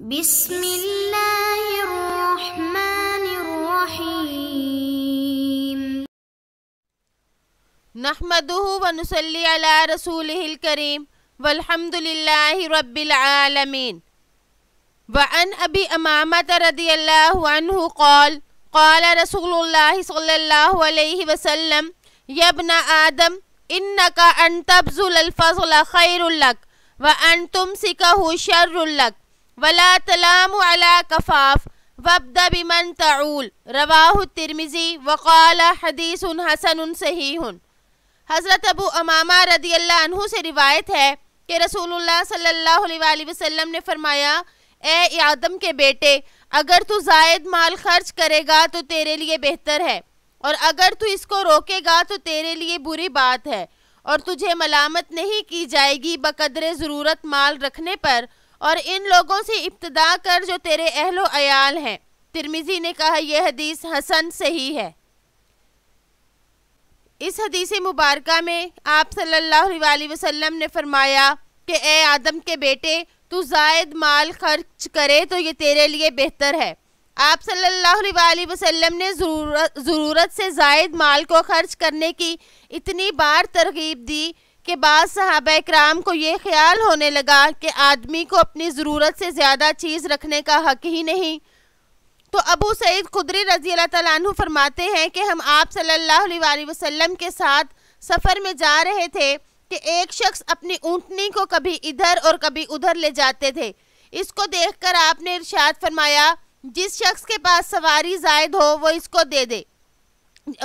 بسم الله الرحمن الرحيم نحمده ونصلي على رسوله الكريم والحمد لله رب العالمين وعن أبي أمامة رضي الله عنه قال قال رسول الله صلى الله عليه وسلم يا ابن آدم إنك أن تبذل الفضل خير لك وأن تمسكه شر لك वला तलाम अला कफ़ाफ़ वब्द बिमन तऊल रवाह तिरमिज़ी वक़ाल हदीस हसन सही हज़रत अबू अमामा रदी अल्लाह से रिवायत है कि रसूलुल्लाह सल्लल्लाहु अलैहि वसल्लम ने फरमाया ए आदम के बेटे अगर तू जायद माल खर्च करेगा तो तेरे लिए बेहतर है और अगर तू इसको रोकेगा तो तेरे लिए बुरी बात है और तुझे मलामत नहीं की जाएगी बकदरे ज़रूरत माल रखने पर और इन लोगों से इब्तदा कर जो तेरे अहलो अयाल हैं तिरमिज़ी ने कहा यह हदीस हसन सही है इस हदीस मुबारक में आप सल्लल्लाहु अलैहि वसल्लम ने फरमाया कि ए आदम के बेटे तू जायद माल खर्च करे तो ये तेरे लिए बेहतर है आप सल्लल्लाहु अलैहि वसल्लम ने ज़रूरत से जायद माल को खर्च करने की इतनी बार तरगीब दी के बाद साहब कराम को ये ख्याल होने लगा कि आदमी को अपनी ज़रूरत से ज़्यादा चीज़ रखने का हक ही नहीं तो अबू सईद खुदरी रजी अल्लाह तु फरमाते हैं कि हम आप सल्ला वसम के साथ सफ़र में जा रहे थे कि एक शख्स अपनी ऊँटनी को कभी इधर और कभी उधर ले जाते थे इसको देखकर आपने इर्शाद फरमाया जिस शख्स के पास सवारी जायद हो वो इसको दे दे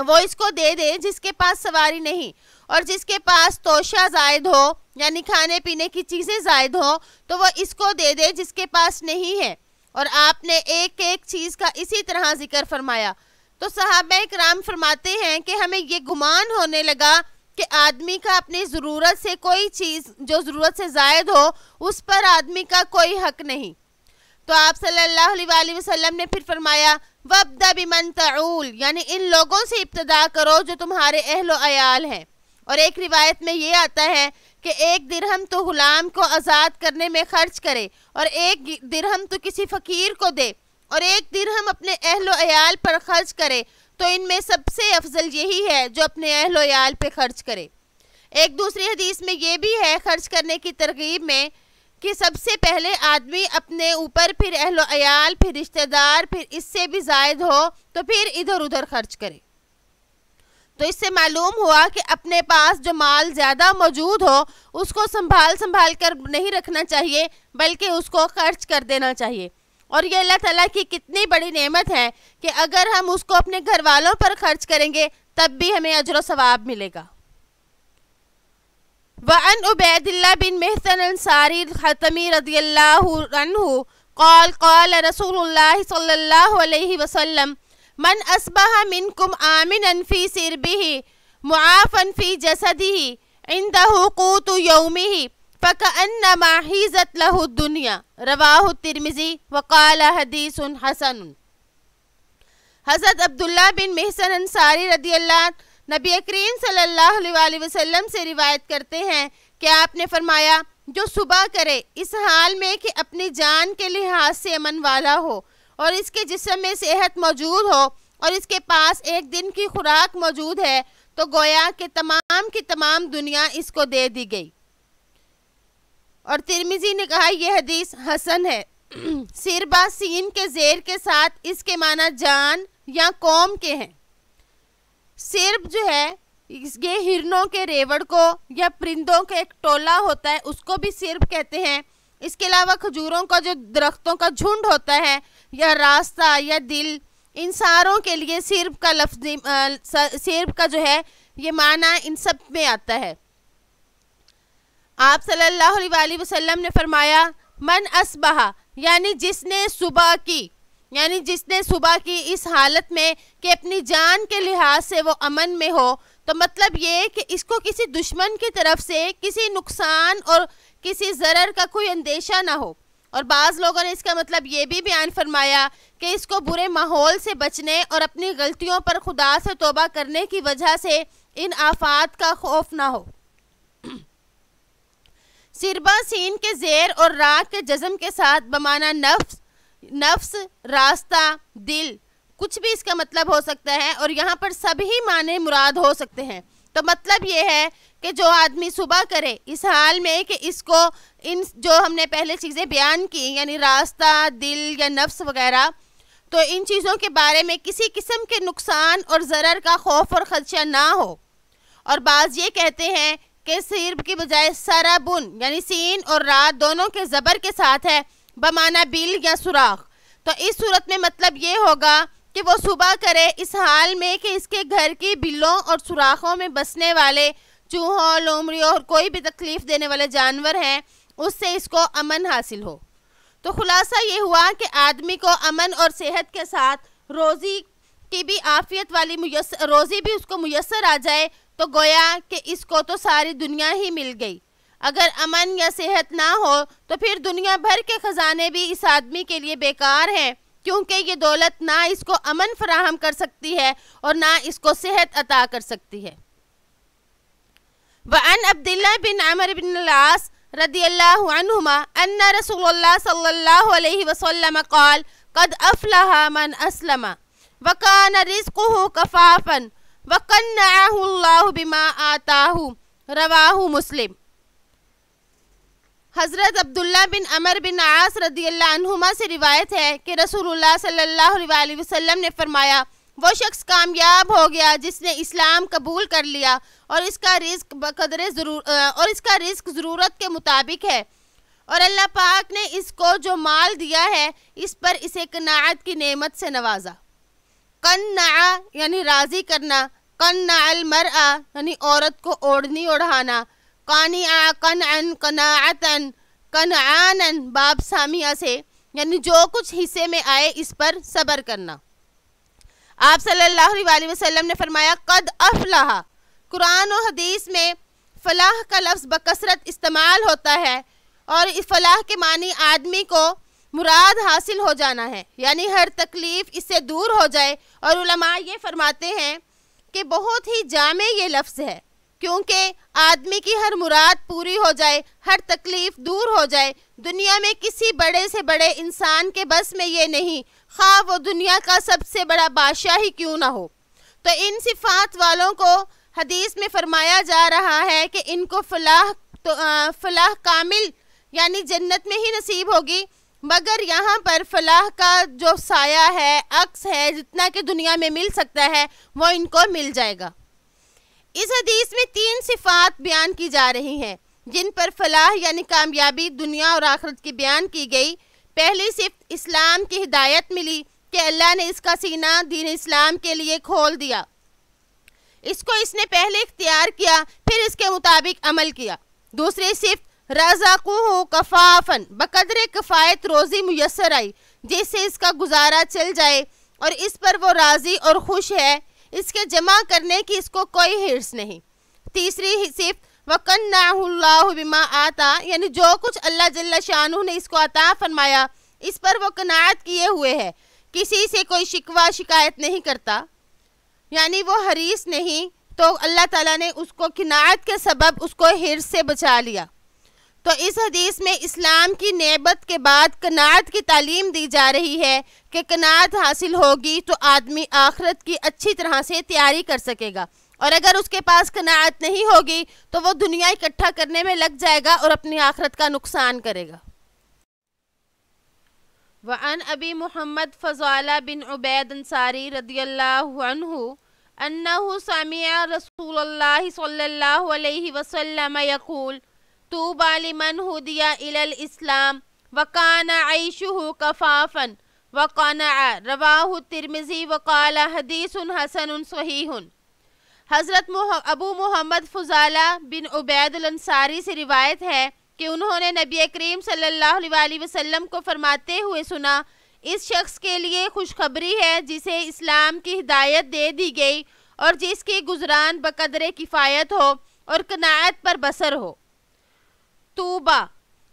वो इसको दे दे जिसके पास सवारी नहीं और जिसके पास तोशा जायद हो यानी खाने पीने की चीज़ें जायद हो तो वह इसको दे दे जिसके पास नहीं है और आपने एक एक चीज़ का इसी तरह जिक्र फरमाया तो साहब कराम फरमाते हैं कि हमें ये गुमान होने लगा कि आदमी का अपनी ज़रूरत से कोई चीज़ जो ज़रूरत से जायद हो उस पर आदमी का कोई हक नहीं तो आप सल्लल्लाहु अलैहि वसल्लम ने फिर फरमाया वबदा बिमन तऊल यानी इन लोगों से इब्तदा करो जो तुम्हारे अहल आयाल हैं और एक रिवायत में ये आता है कि एक दिरहम तो गुलाम को आज़ाद करने में खर्च करे और एक दिरहम तो किसी फ़कीर को दे और एक दिरहम अपने अहल अयाल पर खर्च करे तो इनमें सबसे अफजल यही है जो अपने अहल अयाल पर खर्च करे एक दूसरी हदीस में ये भी है खर्च करने की तरगीब में कि सबसे पहले आदमी अपने ऊपर फिर अहल अयाल फिर रिश्तेदार फिर इससे भी जायद हो तो फिर इधर उधर खर्च करे तो इससे मालूम हुआ कि अपने पास जो माल ज़्यादा मौजूद हो उसको संभाल संभाल कर नहीं रखना चाहिए बल्कि उसको खर्च कर देना चाहिए और ये अल्लाह ताला की कितनी बड़ी नेमत है कि अगर हम उसको अपने घर वालों पर खर्च करेंगे तब भी हमें अजर सवाब मिलेगा वन उबैदिल्ला बिन महसन अंसारी ख़तमी रदी कौल कौल रसूल सल्ला वसम मन असबाह मिनकुम आमिन फ़ी सिरबिही मुआफ़न फ़ी जसदी इंदूत यौमी फ़कअन्नमाहीज़त लहुद्दुनिया रवाह तिरमिज़ी वकाल हदीस हसन हज़रत अब्दुल्ला बिन महसन अंसारी रदी नबी करीम सल्लल्लाहु अलैहि से रिवायत करते हैं कि आपने फरमाया जो सुबह करे इस हाल में कि अपनी जान के लिहाज से अमन वाला हो और इसके जिसम में सेहत मौजूद हो और इसके पास एक दिन की खुराक मौजूद है तो गोया के तमाम की तमाम दुनिया इसको दे दी गई और तिरमिजी ने कहा यह हदीस हसन है सिरबा सीन के जेर के साथ इसके माना जान या कौम के हैं सिर्ब जो है ये हिरनों के रेवड़ को या परिंदों के एक टोला होता है उसको भी सिर्फ कहते हैं इसके अलावा खजूरों का जो दरख्तों का झुंड होता है या रास्ता या दिल इन सारों के लिए सिर्फ का लफ्ज सिर्फ का जो है ये माना इन सब में आता है आप सल्लल्लाहु अलैहि वसल्लम ने फरमाया मन असबहा यानी जिसने सुबह की यानी जिसने सुबह की इस हालत में कि अपनी जान के लिहाज से वो अमन में हो तो मतलब ये कि इसको किसी दुश्मन की तरफ से किसी नुकसान और किसी ज़रर का कोई अंदेशा ना हो और बाज़ लोगों ने इसका मतलब ये भी बयान फरमाया कि इसको बुरे माहौल से बचने और अपनी गलतियों पर खुदा से तोबा करने की वजह से इन आफात का खौफ ना हो सिरबा सीन के जेर और राग के जज्म के साथ बमाना नफ्स नफ्स रास्ता दिल कुछ भी इसका मतलब हो सकता है और यहाँ पर सभी माने मुराद हो सकते हैं तो मतलब ये है कि जो आदमी सुबह करे इस हाल में कि इसको इन जो हमने पहले चीज़ें बयान की यानी रास्ता दिल या नफ्स वगैरह तो इन चीज़ों के बारे में किसी किस्म के नुकसान और ज़रर का खौफ और ख़दशा ना हो और बाज़ ये कहते हैं कि सिरब की बजाय सराबुन यानी सीन और रात दोनों के ज़बर के साथ है बमाना बिल या सुराख तो इस सूरत में मतलब ये होगा कि वो सुबह करे इस हाल में कि इसके घर की बिलों और सुराखों में बसने वाले चूहों लोमड़ियों और कोई भी तकलीफ़ देने वाले जानवर हैं उससे इसको अमन हासिल हो तो खुलासा ये हुआ कि आदमी को अमन और सेहत के साथ रोज़ी की भी आफियत वाली रोज़ी भी उसको मैसर आ जाए तो गोया कि इसको तो सारी दुनिया ही मिल गई अगर अमन या सेहत ना हो तो फिर दुनिया भर के ख़जाने भी इस आदमी के लिए बेकार हैं क्योंकि ये दौलत ना इसको अमन फराहम कर सकती है और ना इसको सेहत अता कर सकती है वन अब्दुल्ला बिन अमर बिन लास रदील्लामा अन्न रसूल सल्ला वसलम कौल कद अफलाह मन असलमा वकान रिस्कु कफ़ाफ़न वकन्नाहुल्लाबिमा आताहु रवाहु मुस्लिम हज़रत अब्दुल्ला बिन अमर बिन आस रदील्ला से रिवायत है कि रसूलुल्लाह सल्लल्लाहु अलैहि वसल्लम ने फरमाया वो शख्स कामयाब हो गया जिसने इस्लाम कबूल कर लिया और इसका रिस्क बदरे ज़रूर और इसका रिस्क ज़रूरत के मुताबिक है और अल्लाह पाक ने इसको जो माल दिया है इस पर इसे कनात की नेमत से नवाजा कन्ना यानी राज़ी करना कन्ना अलमर यानी औरत को ओढ़नी ओढ़ाना कानी आ कन अन कनातन कन आन बाप सामिया से यानी जो कुछ हिस्से में आए इस पर सब्र करना आप सल्लल्लाहु अलैहि वसल्लम ने फरमाया कद अफलाह कुरान और हदीस में फलाह का लफ्ज़ बकसरत इस्तेमाल होता है और इस फलाह के मानी आदमी को मुराद हासिल हो जाना है यानी हर तकलीफ़ इससे दूर हो जाए और ये फरमाते हैं कि बहुत ही जामे ये लफ्ज़ है क्योंकि आदमी की हर मुराद पूरी हो जाए हर तकलीफ़ दूर हो जाए दुनिया में किसी बड़े से बड़े इंसान के बस में ये नहीं खा वो दुनिया का सबसे बड़ा बादशाह ही क्यों ना हो तो इन सिफात वालों को हदीस में फरमाया जा रहा है कि इनको फलाह तो फलाह कामिल यानी जन्नत में ही नसीब होगी मगर यहाँ पर फलाह का जो साया है अक्स है जितना कि दुनिया में मिल सकता है वो इनको मिल जाएगा इस हदीस में तीन सिफात बयान की जा रही हैं जिन पर फलाह यानी कामयाबी दुनिया और आखरत की बयान की गई पहली सिफत इस्लाम की हिदायत मिली कि अल्लाह ने इसका सीना दीन इस्लाम के लिए खोल दिया इसको इसने पहले इख्तियार किया फिर इसके मुताबिक अमल किया दूसरी सिफत रजाकू कफाफन बकदर कफ़ायत रोज़ी मैसर आई जिससे इसका गुजारा चल जाए और इस पर वो राज़ी और खुश है इसके जमा करने की इसको कोई हिर्स नहीं तीसरी सिर्फ वकन्नाबिमा आता यानी जो कुछ अल्लाह जल्ला शाह ने इसको अता फरमाया इस पर वो कनात किए हुए है किसी से कोई शिकवा शिकायत नहीं करता यानी वो हरीस नहीं तो अल्लाह ताला ने उसको किनायत के सबब उसको हिर से बचा लिया तो इस हदीस में इस्लाम की नेबत के बाद कनात की तालीम दी जा रही है कि कनात हासिल होगी तो आदमी आखरत की अच्छी तरह से तैयारी कर सकेगा और अगर उसके पास कनात नहीं होगी तो वो दुनिया इकट्ठा करने में लग जाएगा और अपनी आखरत का नुकसान करेगा वन अबी मोहम्मद फ़जाला बिन उबैद अंसारी रदी अन्ना सामिया रसूल सल्लल्लाहु यकूल तूबा लिमन हुदिया इलल इस्लाम वकान ऐशु कफाफन तिरमिज़ी वकाल हदीस हसन सहीहन हज़रत अबू मोहम्मद फ़ुजाला बिन उबैदुलसारी से रिवायत है कि उन्होंने नबी करीम सल्लल्लाहु को फरमाते हुए सुना इस शख्स के लिए खुशखबरी है जिसे इस्लाम की हिदायत दे दी गई और जिसकी गुजरान बकदर किफ़ायत हो और कनायत पर बसर हो तूबा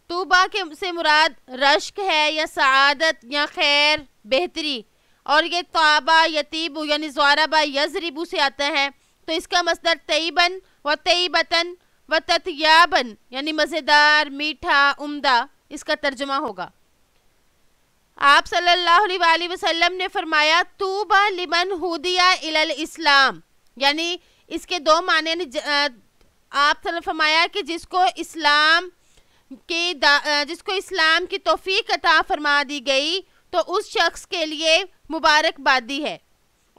तूबा के से मुराद रश्क है या सआदत या खैर बेहतरी और ये ताबा यतीबू यानी जौरबा यजरीबू से आता है तो इसका मसदर तयबन व तयबतन व तथयाबन यानी मज़ेदार मीठा उम्दा इसका तर्जमा होगा आप सल्लल्लाहु अलैहि वसल्लम ने फरमाया तूबा लिमन हुदिया इलल इस्लाम यानी इसके दो माने आप फरमाया कि जिसको इस्लाम की जिसको इस्लाम की तोफ़ी अता फरमा दी गई तो उस शख्स के लिए मुबारकबादी है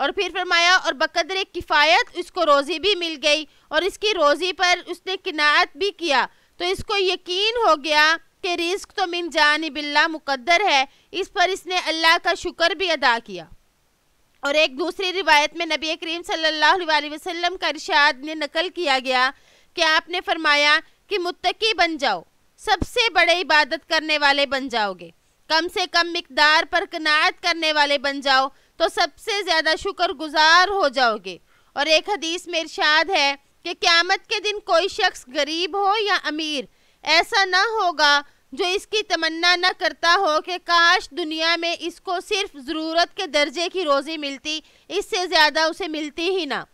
और फिर फरमाया और बकदर किफ़ायत उसको रोज़ी भी मिल गई और इसकी रोज़ी पर उसने किनात भी किया तो इसको यकीन हो गया कि रिस्क तो मिन बिल्ला मुकद्दर है इस पर इसने अल्लाह का शुक्र भी अदा किया और एक दूसरी रिवायत में नबी करीम सल्लल्लाहु अलैहि वसल्लम का इरशाद ने नकल किया गया कि आपने फरमाया कि मुत्तकी बन जाओ सबसे बड़े इबादत करने वाले बन जाओगे कम से कम मकदार पर कनात करने वाले बन जाओ तो सबसे ज़्यादा शुक्र गुजार हो जाओगे और एक हदीस में इरशाद है कि क़्यामत के दिन कोई शख्स गरीब हो या अमीर ऐसा ना होगा जो इसकी तमन्ना ना करता हो कि काश दुनिया में इसको सिर्फ ज़रूरत के दर्जे की रोज़ी मिलती इससे ज़्यादा उसे मिलती ही ना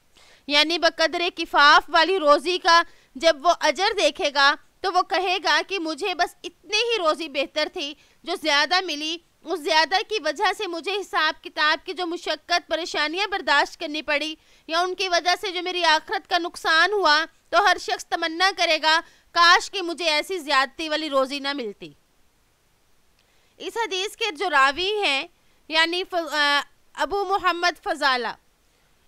यानी बकदर किफाफ वाली रोज़ी का जब वो अजर देखेगा तो वो कहेगा कि मुझे बस इतनी ही रोज़ी बेहतर थी जो ज़्यादा मिली उस ज़्यादा की वजह से मुझे हिसाब किताब की जो मुशक्क़त परेशानियां बर्दाश्त करनी पड़ी या उनकी वजह से जो मेरी आखरत का नुकसान हुआ तो हर शख्स तमन्ना करेगा काश कि मुझे ऐसी ज़्यादती वाली रोज़ी ना मिलती इस हदीस के जो रावी हैं यानी अबू मोहम्मद फ़जाला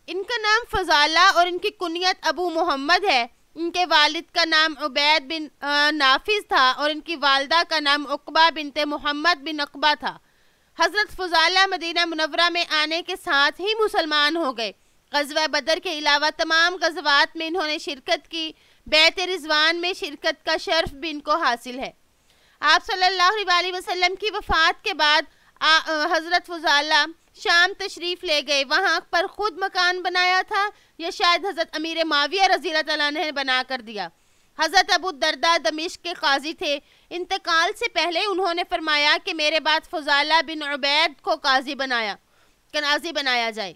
इनका नाम फजाला और इनकी कुनियत अबू मोहम्मद है इनके वालिद का नाम उबैद बिन नाफिज था और इनकी वालदा का नाम उकबा बिनते मोहम्मद बिन अकबा था हज़रत फजाला मदीना मुनवरा में आने के साथ ही मुसलमान हो गए गजवा बदर के अलावा तमाम गजवात में इन्होंने शिरकत की बैत रिजवान में शिरकत का शर्फ भी इनको हासिल है आप सल्लल्लाहु अलैहि वसल्लम की वफ़ात के बाद हज़रत फजाला शाम तशरीफ़ ले गए वहाँ पर ख़ुद मकान बनाया था या शायद हज़रत अमीर माविया रज़ी तला ने बना कर दिया हज़रत अबू दरदा दमिश के काजी थे इंतकाल से पहले उन्होंने फरमाया कि मेरे बाद फजाला बिन उबैद को काजी बनाया कनाजी बनाया जाए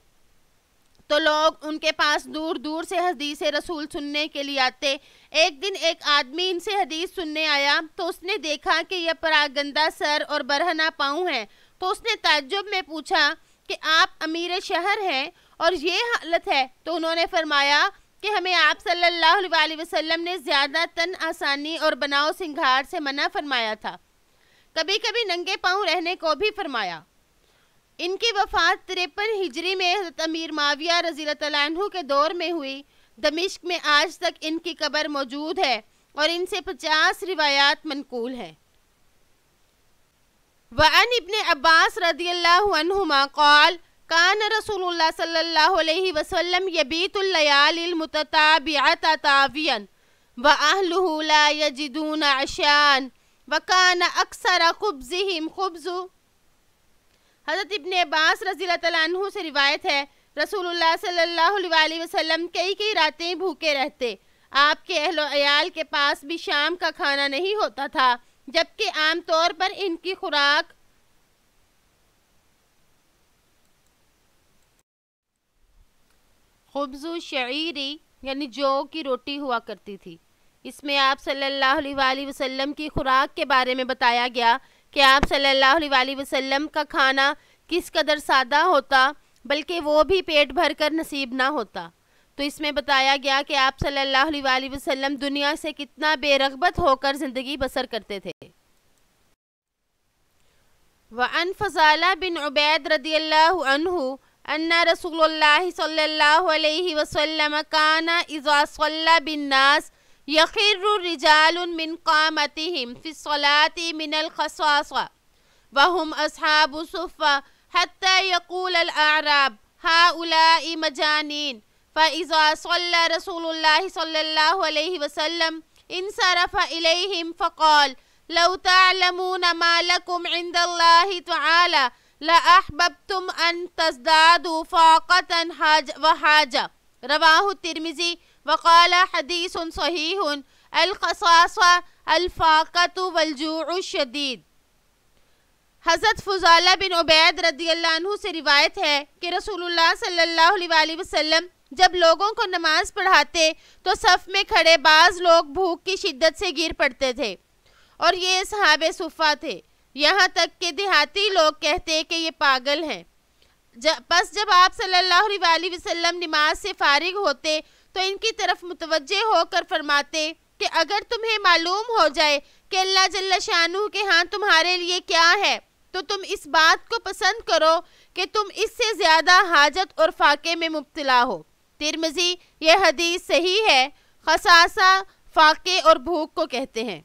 तो लोग उनके पास दूर दूर से हदीस रसूल सुनने के लिए आते एक दिन एक आदमी इनसे हदीस सुनने आया तो उसने देखा कि यह परागंदा सर और बरहना पाँव है तो उसने ताज्जुब में पूछा कि आप अमीर शहर हैं और ये हालत है तो उन्होंने फरमाया कि हमें आप सल्लल्लाहु अलैहि वसल्लम ने ज़्यादा तन आसानी और बनाओ सिंगार से मना फरमाया था कभी कभी नंगे पाँव रहने को भी फरमाया इनकी वफात तिरपन हिजरी में हजरत अमीर माविया रजी तु के दौर में हुई दमिश्क में आज तक इनकी कबर मौजूद है और इनसे पचास रिवायात मनकूल हैं वन इबन अब्बास रदी अल्लाहुमा कौल कान रसूल सल्लल्लाहु वसल्लम यबीतुल्लयालमतताबियातावियन व अहलहुला यजिदून अशान व कान अक्सर खुब्ज़िम खुब्ज़ु हज़रत इबन अब्बास रजील तु से रिवायत है रसूलुल्लाह सल्लल्लाहु अलैहि वसल्लम कई कई रातें भूखे रहते आपके अहल अयाल के पास भी शाम का खाना नहीं होता था जबकि आमतौर पर इनकी खुराक खुबजु शरीरी यानी जौ की रोटी हुआ करती थी इसमें आप सल्लल्लाहु अलैहि वसल्लम की खुराक के बारे में बताया गया कि आप सल्लल्लाहु अलैहि वसल्लम का खाना किस कदर सादा होता बल्कि वो भी पेट भरकर नसीब ना होता तो इसमें बताया गया कि आप सल्लल्लाहु अलैहि वसल्लम दुनिया से कितना बेरगबत होकर ज़िंदगी बसर करते थे व अन फजाला बिन उबैद रदी अन्ना रसूल सल्लल्लाहु बिन नास यकूल आराब फ़ैज़ा सल्ला रसूल सल्ला वसम इन सरफ़ इलेम फ़कौल लौतालमून मालकुम इंदल्लाहि तआला लअहबबतुम अन तजदादु फाक़तन हज व हाजा रवाहु तिरमिज़ी वक़ाल हदीसन सहीहुन अलकसास अलफ़ाक़त वलजूअ शदीद हज़रत फ़ुजाला बिन उबैद रदी अल्लाह से रिवायत है कि रसूलुल्लाह सल्लल्लाहु अलैहि वसल्लम जब लोगों को नमाज पढ़ाते तो सफ़ में खड़े बाज़ लोग भूख की शिद्दत से गिर पड़ते थे और ये सहाब सुफ़ा थे यहाँ तक कि देहाती लोग कहते कि ये पागल हैं जब बस जब आप सल्लल्लाहु अलैहि वसल्लम नमाज से फारिग होते तो इनकी तरफ मुतवजे होकर फरमाते कि अगर तुम्हें मालूम हो जाए कि अल्लाह जल्ला शाहू के हाँ तुम्हारे लिए क्या है तो तुम इस बात को पसंद करो कि तुम इससे ज़्यादा हाजत और फाके में मुबतला हो तिरमजी यह हदीस सही है खसासा फाके और भूख को कहते हैं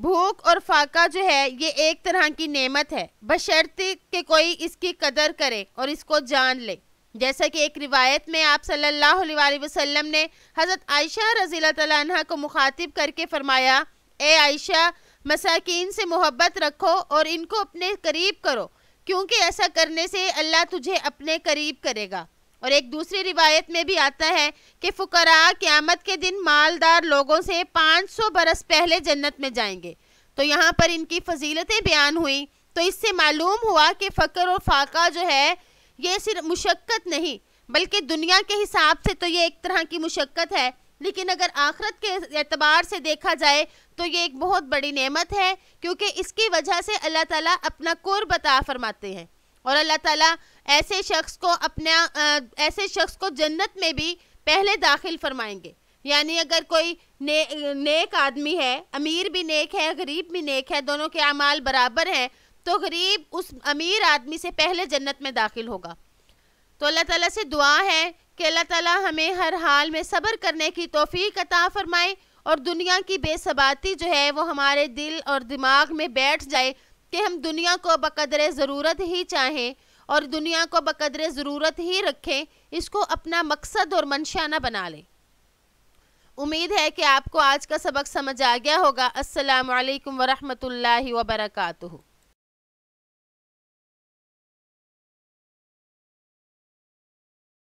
भूख और फाका जो है ये एक तरह की नेमत है बशर्ते कि कोई इसकी कदर करे और इसको जान ले जैसा कि एक रिवायत में आप सल्लल्लाहु अलैहि वसल्लम ने हज़रत आयशा रजील तला को मुखातिब करके फरमाया ए आयशा मसाकिन से मोहब्बत रखो और इनको अपने करीब करो क्योंकि ऐसा करने से अल्लाह तुझे अपने करीब करेगा और एक दूसरी रिवायत में भी आता है कि फुकरा क़्यामत के दिन मालदार लोगों से 500 बरस पहले जन्नत में जाएंगे तो यहाँ पर इनकी फजीलतें बयान हुई तो इससे मालूम हुआ कि फ़कर और फाका जो है ये सिर्फ मुशक्क़त नहीं बल्कि दुनिया के हिसाब से तो ये एक तरह की मुशक्क़त है लेकिन अगर आखरत के एतबार से देखा जाए तो ये एक बहुत बड़ी नेमत है क्योंकि इसकी वजह से अल्लाह ताला अपना कुर बता फरमाते हैं और अल्लाह ताला ऐसे शख्स को अपना ऐसे शख्स को जन्नत में भी पहले दाखिल फरमाएंगे यानी अगर कोई ने, नेक आदमी है अमीर भी नेक है गरीब भी नेक है दोनों के अमाल बराबर हैं तो गरीब उस अमीर आदमी से पहले जन्नत में दाखिल होगा तो अल्लाह ताला से दुआ है कि अल्लाह ताला हमें हर हाल में सब्र करने की तोफ़ी अता फ़रमाए और दुनिया की बेसबाती जो है वो हमारे दिल और दिमाग में बैठ जाए कि हम दुनिया को बकदर ज़रूरत ही चाहें और दुनिया को बकदर ज़रूरत ही रखें इसको अपना मकसद और मंशाना बना लें उम्मीद है कि आपको आज का सबक समझ आ गया होगा असलकम वरहमल वर्का